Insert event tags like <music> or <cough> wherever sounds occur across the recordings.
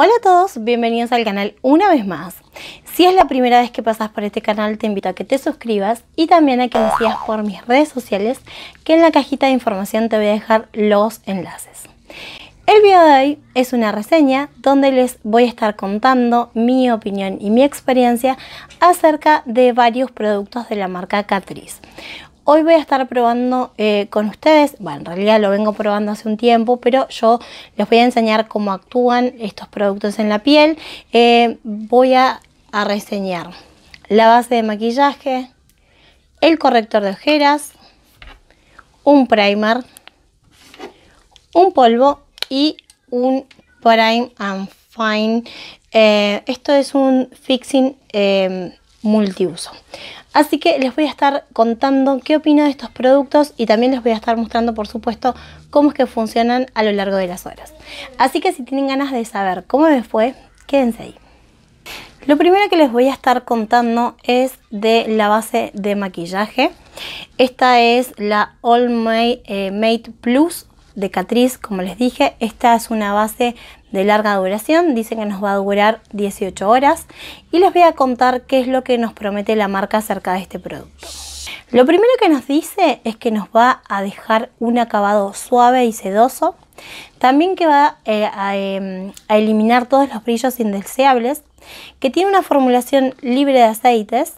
Hola a todos, bienvenidos al canal una vez más. Si es la primera vez que pasas por este canal, te invito a que te suscribas y también a que me sigas por mis redes sociales, que en la cajita de información te voy a dejar los enlaces. El video de hoy es una reseña donde les voy a estar contando mi opinión y mi experiencia acerca de varios productos de la marca Catrice. Hoy voy a estar probando eh, con ustedes, bueno, en realidad lo vengo probando hace un tiempo, pero yo les voy a enseñar cómo actúan estos productos en la piel. Eh, voy a, reseñar la base de maquillaje, el corrector de ojeras, un primer, un polvo y un prime and fine. Eh, esto es un fixing multiuso. Así que les voy a estar contando qué opino de estos productos y también les voy a estar mostrando, por supuesto, cómo es que funcionan a lo largo de las horas. Así que si tienen ganas de saber cómo me fue, quédense ahí. Lo primero que les voy a estar contando es de la base de maquillaje. Esta es la All Made, eh, Made Plus de Catrice, como les dije. Esta es una base de larga duración, dice que nos va a durar 18 horas y les voy a contar qué es lo que nos promete la marca acerca de este producto. Lo primero que nos dice es que nos va a dejar un acabado suave y sedoso, también que va eh, a, em, a eliminar todos los brillos indeseables, que tiene una formulación libre de aceites,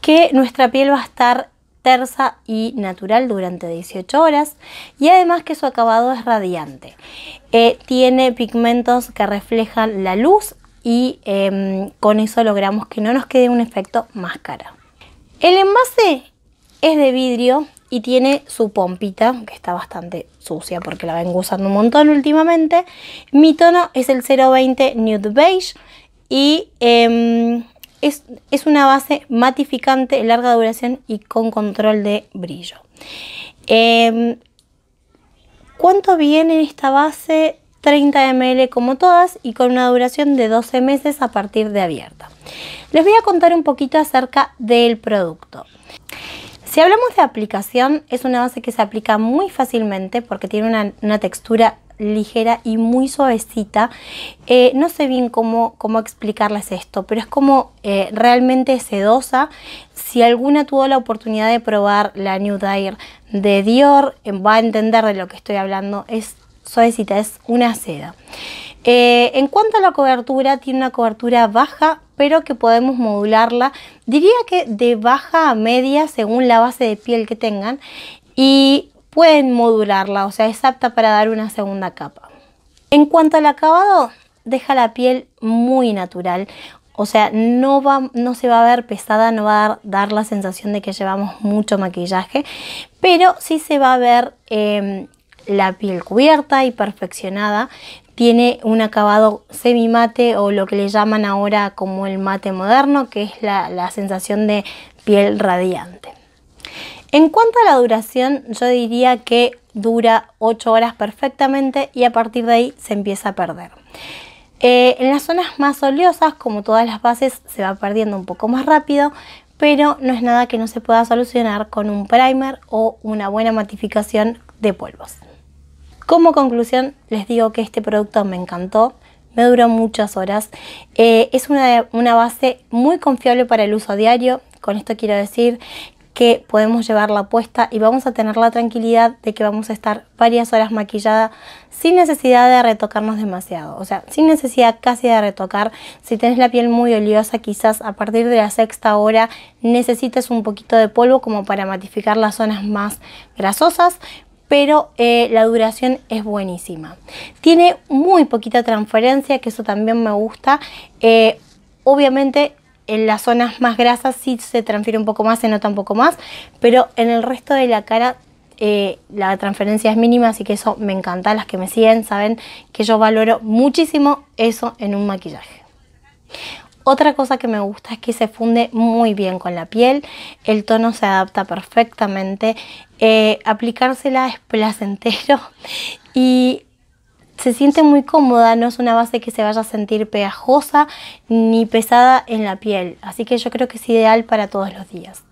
que nuestra piel va a estar tersa y natural durante 18 horas y además que su acabado es radiante. Eh, tiene pigmentos que reflejan la luz y em, con eso logramos que no nos quede un efecto máscara. El envase es de vidrio y tiene su pompita, que está bastante sucia porque la vengo usando un montón últimamente. Mi tono es el 020 Nude Beige y em, es, una base matificante, larga duración y con control de brillo. Em, ¿Cuánto viene esta base? 30 ml como todas y con una duración de 12 meses a partir de abierta. Les voy a contar un poquito acerca del producto. Si hablamos de aplicación, es una base que se aplica muy fácilmente porque tiene una, una textura ligera y muy suavecita. Eh, no sé bien cómo, cómo, explicarles esto, pero es como eh, realmente sedosa. Si alguna tuvo la oportunidad de probar la New Dyer de Dior, eh, va a entender de lo que estoy hablando. Es suavecita, es una seda. en cuanto a la cobertura, tiene una cobertura baja, pero que podemos modularla. Diría que de baja a media según la base de piel que tengan. Y pueden modularla, o sea, es apta para dar una segunda capa. En cuanto al acabado, deja la piel muy natural, o sea, no, va, no se va a ver pesada, no va a dar, la sensación de que llevamos mucho maquillaje, pero sí se va a ver em, la piel cubierta y perfeccionada. Tiene un acabado semi mate o lo que le llaman ahora como el mate moderno, que es la sensación de piel radiante. En cuanto a la duración, yo diría que dura 8 horas perfectamente y a partir de ahí se empieza a perder. Eh, en las zonas más oleosas, como todas las bases, se va perdiendo un poco más rápido, pero no es nada que no se pueda solucionar con un primer o una buena matificación de polvos. Como conclusión, les digo que este producto me encantó, me duró muchas horas, eh, es una, una base muy confiable para el uso diario, con esto quiero decir que podemos llevarla puesta y vamos a tener la tranquilidad de que vamos a estar varias horas maquillada sin necesidad de retocarnos demasiado, o sea, sin necesidad casi de retocar. Si tenés la piel muy oleosa, quizás a partir de la sexta hora necesites un poquito de polvo como para matificar las zonas más grasosas, pero eh, la duración es buenísima. Tiene muy poquita transferencia, que eso también me gusta. Eh, obviamente en las zonas más grasas sí se transfiere un poco más, se nota un poco más, pero en el resto de la cara eh, la transferencia es mínima, así que eso me encanta. Las que me siguen saben que yo valoro muchísimo eso en un maquillaje. Otra cosa que me gusta es que se funde muy bien con la piel, el tono se adapta perfectamente, eh, aplicársela es placentero <laughs> y se siente muy cómoda, no es una base que se vaya a sentir pegajosa ni pesada en la piel, así que yo creo que es ideal para todos los días.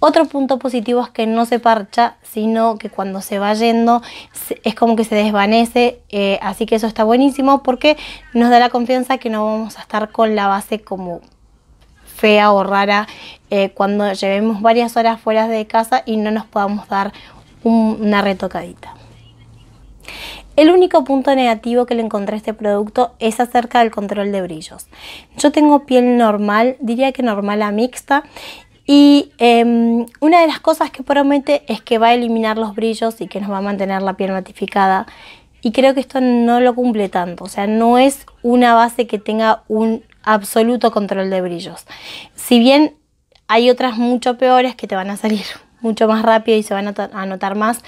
Otro punto positivo es que no se parcha, sino que cuando se va yendo es como que se desvanece, eh, así que eso está buenísimo porque nos da la confianza que no vamos a estar con la base como fea o rara eh, cuando llevemos varias horas fuera de casa y no nos podamos dar una retocadita. El único punto negativo que le encontré a este producto es acerca del control de brillos. Yo tengo piel normal, diría que normal a mixta y em, una de las cosas que promete es que va a eliminar los brillos y que nos va a mantener la piel matificada. Y creo que esto no lo cumple tanto, o sea, no es una base que tenga un absoluto control de brillos. Si bien hay otras mucho peores que te van a salir <laughs> mucho más rápido y se van a, a notar más,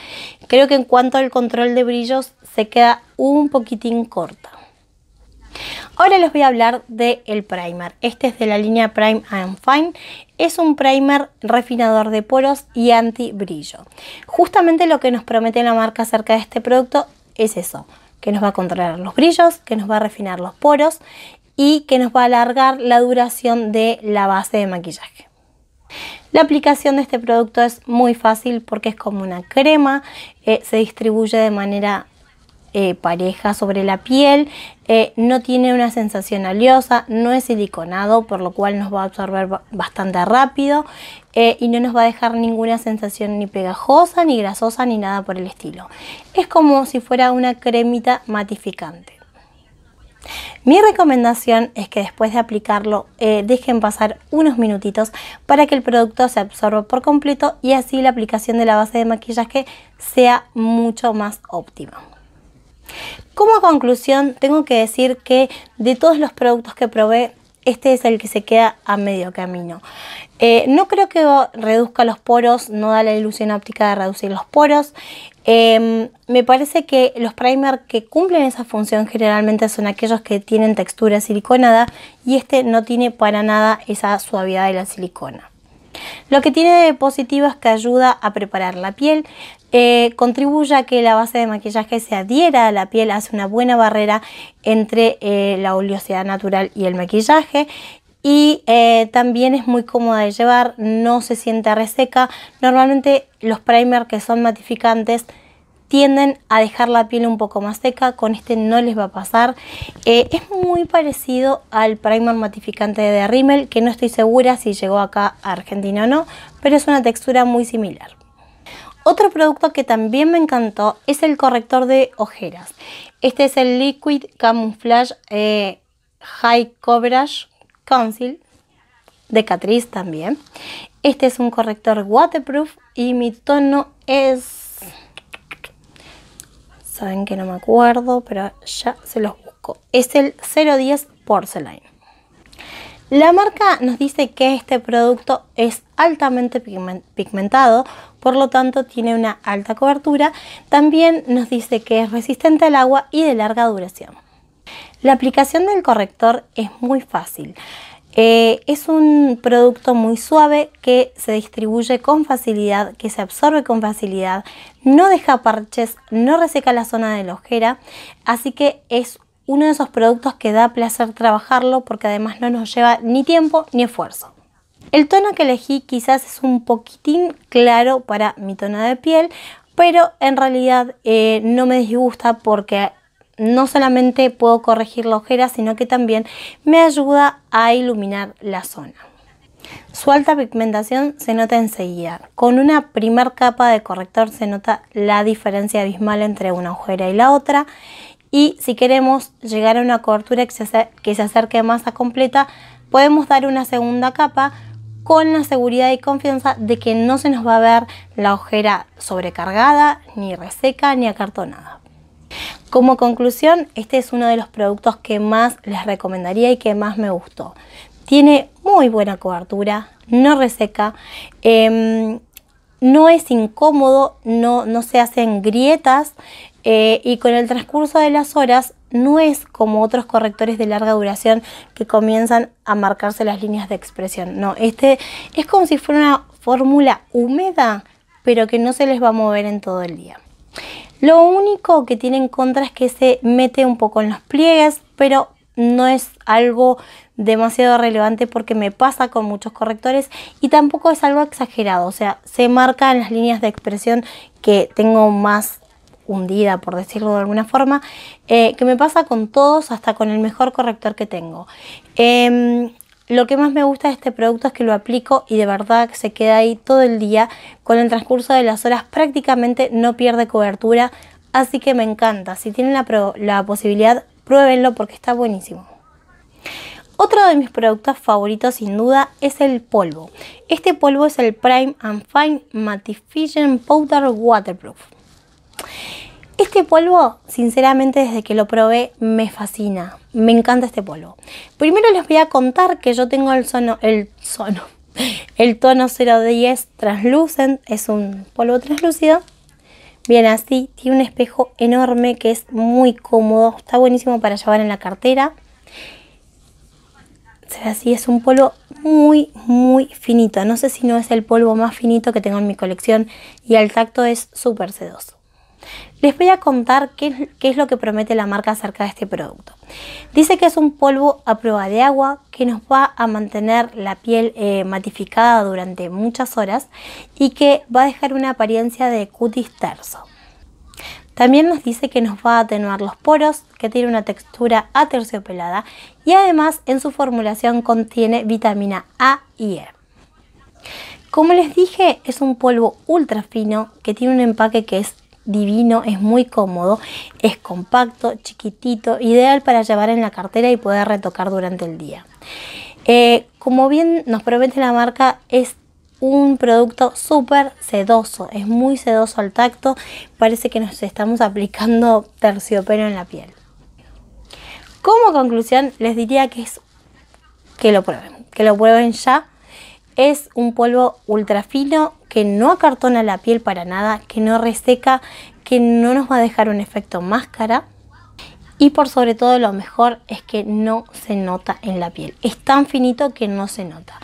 creo que en cuanto al control de brillos se queda un poquitín corta. Ahora les voy a hablar del el primer. Este es de la línea Prime and Fine. Es un primer refinador de poros y anti brillo. Justamente lo que nos promete la marca acerca de este producto es eso, que nos va a controlar los brillos, que nos va a refinar los poros y que nos va a alargar la duración de la base de maquillaje. La aplicación de este producto es muy fácil porque es como una crema, eh, se distribuye de manera eh, pareja sobre la piel, eh, no tiene una sensación aliosa, no es siliconado, por lo cual nos va a absorber bastante rápido eh, y no nos va a dejar ninguna sensación ni pegajosa, ni grasosa, ni nada por el estilo. Es como si fuera una cremita matificante. Mi recomendación es que después de aplicarlo dejen pasar unos minutitos para que el producto se absorba por completo y así la aplicación de la base de maquillaje sea mucho más óptima. Como conclusión, tengo que decir que de todos los productos que probé, este es el que se queda a medio camino. Eh, no creo que reduzca los poros, no da la ilusión óptica de reducir los poros. Em, me parece que los primer que cumplen esa función generalmente son aquellos que tienen textura siliconada y este no tiene para nada esa suavidad de la silicona. Lo que tiene de positivo es que ayuda a preparar la piel, eh, contribuye a que la base de maquillaje se adhiera a la piel, hace una buena barrera entre eh, la oleosidad natural y el maquillaje y eh, también es muy cómoda de llevar, no se siente reseca. Normalmente los primer que son matificantes tienden a dejar la piel un poco más seca, con este no les va a pasar. Eh, es muy parecido al primer matificante de Rimmel, que no estoy segura si llegó acá a Argentina o no, pero es una textura muy similar. Otro producto que también me encantó es el corrector de ojeras. Este es el Liquid Camouflage eh, High Coverage Council de Catrice también. Este es un corrector waterproof y mi tono es Saben que no me acuerdo, pero ya se los busco. Es el 010 Porcelain. La marca nos dice que este producto es altamente pigmentado, por lo tanto tiene una alta cobertura. También nos dice que es resistente al agua y de larga duración. La aplicación del corrector es muy fácil. Eh, es un producto muy suave que se distribuye con facilidad, que se absorbe con facilidad, no deja parches, no reseca la zona de la ojera, así que es uno de esos productos que da placer trabajarlo porque además no nos lleva ni tiempo ni esfuerzo. El tono que elegí quizás es un poquitín claro para mi tono de piel, pero en realidad eh, no me disgusta porque no solamente puedo corregir la ojera, sino que también me ayuda a iluminar la zona. Su alta pigmentación se nota enseguida. Con una primer capa de corrector se nota la diferencia abismal entre una ojera y la otra. Y si queremos llegar a una cobertura que se acerque más a completa, podemos dar una segunda capa con la seguridad y confianza de que no se nos va a ver la ojera sobrecargada, ni reseca, ni acartonada. Como conclusión, este es uno de los productos que más les recomendaría y que más me gustó. Tiene muy buena cobertura, no reseca, em, no es incómodo, no, se hacen grietas eh, y con el transcurso de las horas no es como otros correctores de larga duración que comienzan a marcarse las líneas de expresión. No, este es como si fuera una fórmula húmeda, pero que no se les va a mover en todo el día. Lo único que tiene en contra es que se mete un poco en los pliegues, pero no es algo demasiado relevante porque me pasa con muchos correctores y tampoco es algo exagerado, o sea, se en las líneas de expresión que tengo más hundida, por decirlo de alguna forma, eh, que me pasa con todos, hasta con el mejor corrector que tengo. Em, lo que más me gusta de este producto es que lo aplico y de verdad que se queda ahí todo el día. Con el transcurso de las horas prácticamente no pierde cobertura, así que me encanta. Si tienen la, posibilidad, pruébenlo porque está buenísimo. Otro de mis productos favoritos sin duda es el polvo. Este polvo es el Prime and Fine Mattifying Powder Waterproof. Este polvo, sinceramente, desde que lo probé, me fascina. Me encanta este polvo. Primero les voy a contar que yo tengo el sono, el sono, <laughs> el tono 010 translucent. Es un polvo translúcido. Bien así, tiene un espejo enorme que es muy cómodo. Está buenísimo para llevar en la cartera. Se ve así, es un polvo muy, muy finito. No sé si no es el polvo más finito que tengo en mi colección y al tacto es súper sedoso. Les voy a contar qué, es lo que promete la marca acerca de este producto. Dice que es un polvo a prueba de agua que nos va a mantener la piel eh, matificada durante muchas horas y que va a dejar una apariencia de cutis terso. También nos dice que nos va a atenuar los poros, que tiene una textura aterciopelada y además en su formulación contiene vitamina A y E. Como les dije, es un polvo ultra fino que tiene un empaque que es divino, es muy cómodo, es compacto, chiquitito, ideal para llevar en la cartera y poder retocar durante el día. Eh, como bien nos promete la marca, es un producto súper sedoso, es muy sedoso al tacto, parece que nos estamos aplicando terciopelo en la piel. Como conclusión, les diría que es que lo prueben, que lo prueben ya. Es un polvo ultra fino, que no acartona la piel para nada, que no reseca, que no nos va a dejar un efecto máscara. Y por sobre todo lo mejor es que no se nota en la piel. Es tan finito que no se nota.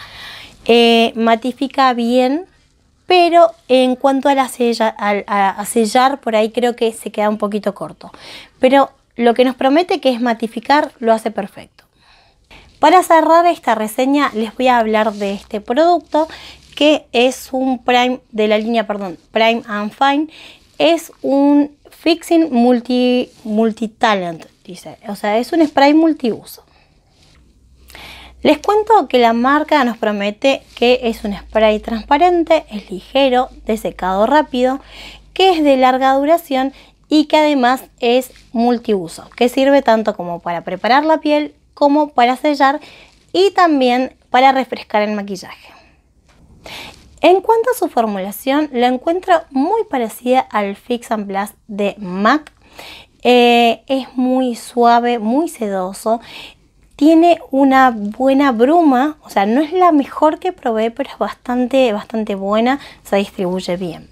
Eh, matifica bien, pero en cuanto a, la a sellar, por ahí creo que se queda un poquito corto. Pero lo que nos promete que es matificar lo hace perfecto. Para cerrar esta reseña les voy a hablar de este producto que es un prime de la línea, perdón, Prime and Fine, es un Fixing multi, talent dice. O sea, es un spray multiuso. Les cuento que la marca nos promete que es un spray transparente, es ligero, de secado rápido, que es de larga duración y que además es multiuso, que sirve tanto como para preparar la piel como para sellar y también para refrescar el maquillaje. En cuanto a su formulación, la encuentro muy parecida al Fix and Blast de MAC. Eh, es muy suave, muy sedoso. Tiene una buena bruma, o sea, no es la mejor que probé, pero es bastante, bastante buena, se distribuye bien.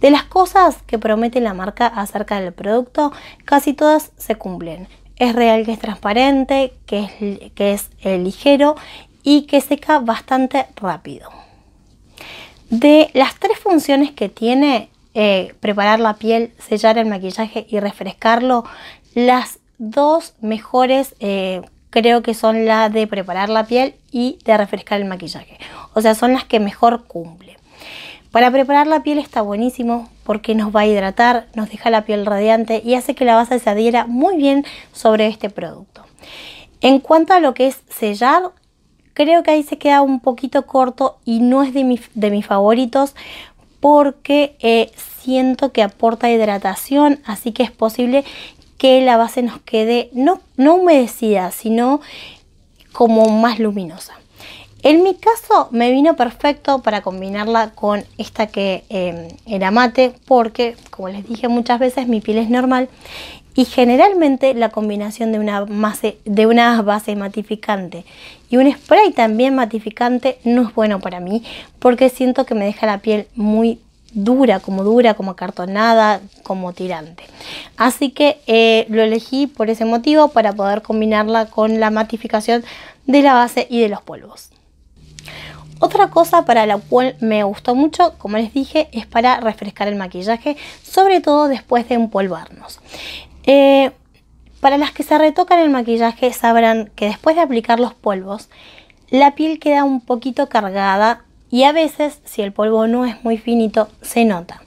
De las cosas que promete la marca acerca del producto, casi todas se cumplen. Es real que es transparente, que es, eh, ligero y que seca bastante rápido. De las tres funciones que tiene eh, preparar la piel, sellar el maquillaje y refrescarlo, las dos mejores eh, creo que son la de preparar la piel y de refrescar el maquillaje. O sea, son las que mejor cumple. Para preparar la piel está buenísimo porque nos va a hidratar, nos deja la piel radiante y hace que la base se adhiera muy bien sobre este producto. En cuanto a lo que es sellar, creo que ahí se queda un poquito corto y no es de, mis favoritos porque eh, siento que aporta hidratación, así que es posible que la base nos quede no, no humedecida, sino como más luminosa. En mi caso me vino perfecto para combinarla con esta que eh, era mate porque, como les dije muchas veces, mi piel es normal y generalmente la combinación de una, base, de matificante y un spray también matificante no es bueno para mí porque siento que me deja la piel muy dura, como dura, como acartonada, como tirante. Así que eh, lo elegí por ese motivo para poder combinarla con la matificación de la base y de los polvos. Otra cosa para la cual me gustó mucho, como les dije, es para refrescar el maquillaje, sobre todo después de empolvarnos. Eh, para las que se retocan el maquillaje sabrán que después de aplicar los polvos, la piel queda un poquito cargada y a veces, si el polvo no es muy finito, se nota.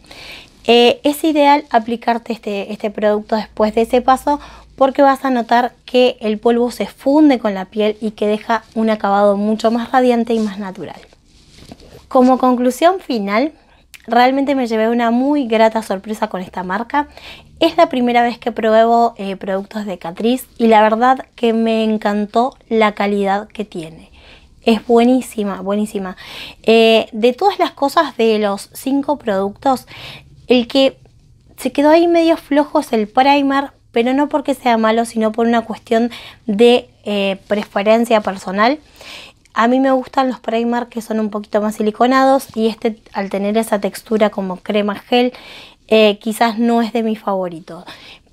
Eh, es ideal aplicarte este, este producto después de ese paso porque vas a notar que el polvo se funde con la piel y que deja un acabado mucho más radiante y más natural. Como conclusión final, realmente me llevé una muy grata sorpresa con esta marca. Es la primera vez que pruebo eh, productos de Catrice y la verdad que me encantó la calidad que tiene. Es buenísima, buenísima. Eh, de todas las cosas de los cinco productos, el que se quedó ahí medio flojo es el primer, pero no porque sea malo, sino por una cuestión de eh, preferencia personal. A mí me gustan los primer que son un poquito más siliconados y este al tener esa textura como crema gel eh, quizás no es de mi favorito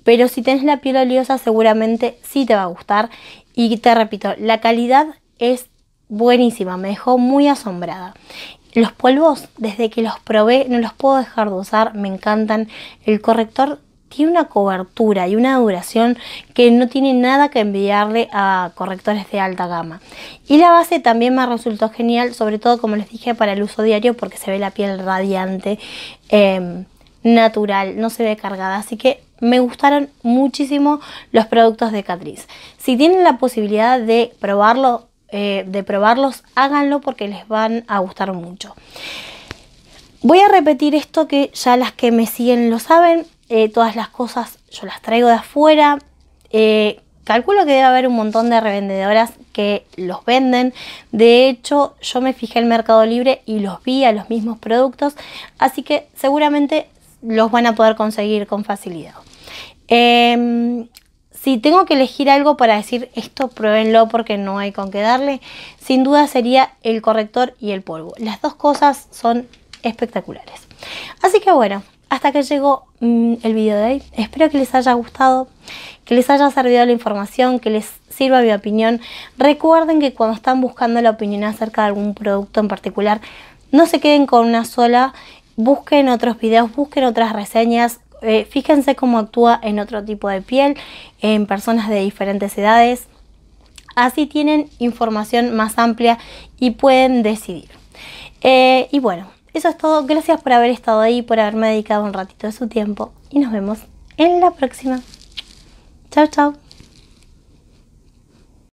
Pero si tenés la piel oleosa seguramente sí te va a gustar. Y te repito, la calidad es buenísima, me dejó muy asombrada. Los polvos, desde que los probé, no los puedo dejar de usar, me encantan. El corrector tiene una cobertura y una duración que no tiene nada que enviarle a correctores de alta gama. Y la base también me resultó genial, sobre todo como les dije para el uso diario porque se ve la piel radiante. Em, natural, no se ve cargada. Así que me gustaron muchísimo los productos de Catriz Si tienen la posibilidad de probarlo, eh, de probarlos, háganlo porque les van a gustar mucho. Voy a repetir esto que ya las que me siguen lo saben. Eh, todas las cosas yo las traigo de afuera. Eh, calculo que debe haber un montón de revendedoras que los venden. De hecho, yo me fijé en Mercado Libre y los vi a los mismos productos. Así que seguramente los van a poder conseguir con facilidad. Em, si tengo que elegir algo para decir esto, pruébenlo porque no hay con qué darle, sin duda sería el corrector y el polvo. Las dos cosas son espectaculares. Así que bueno, hasta que llegó mm, el video de hoy. Espero que les haya gustado, que les haya servido la información, que les sirva mi opinión. Recuerden que cuando están buscando la opinión acerca de algún producto en particular, no se queden con una sola busquen otros videos, busquen otras reseñas, eh, fíjense cómo actúa en otro tipo de piel, en personas de diferentes edades. Así tienen información más amplia y pueden decidir. Eh, y bueno, eso es todo. Gracias por haber estado ahí, por haberme dedicado un ratito de su tiempo y nos vemos en la próxima. Chao, chao.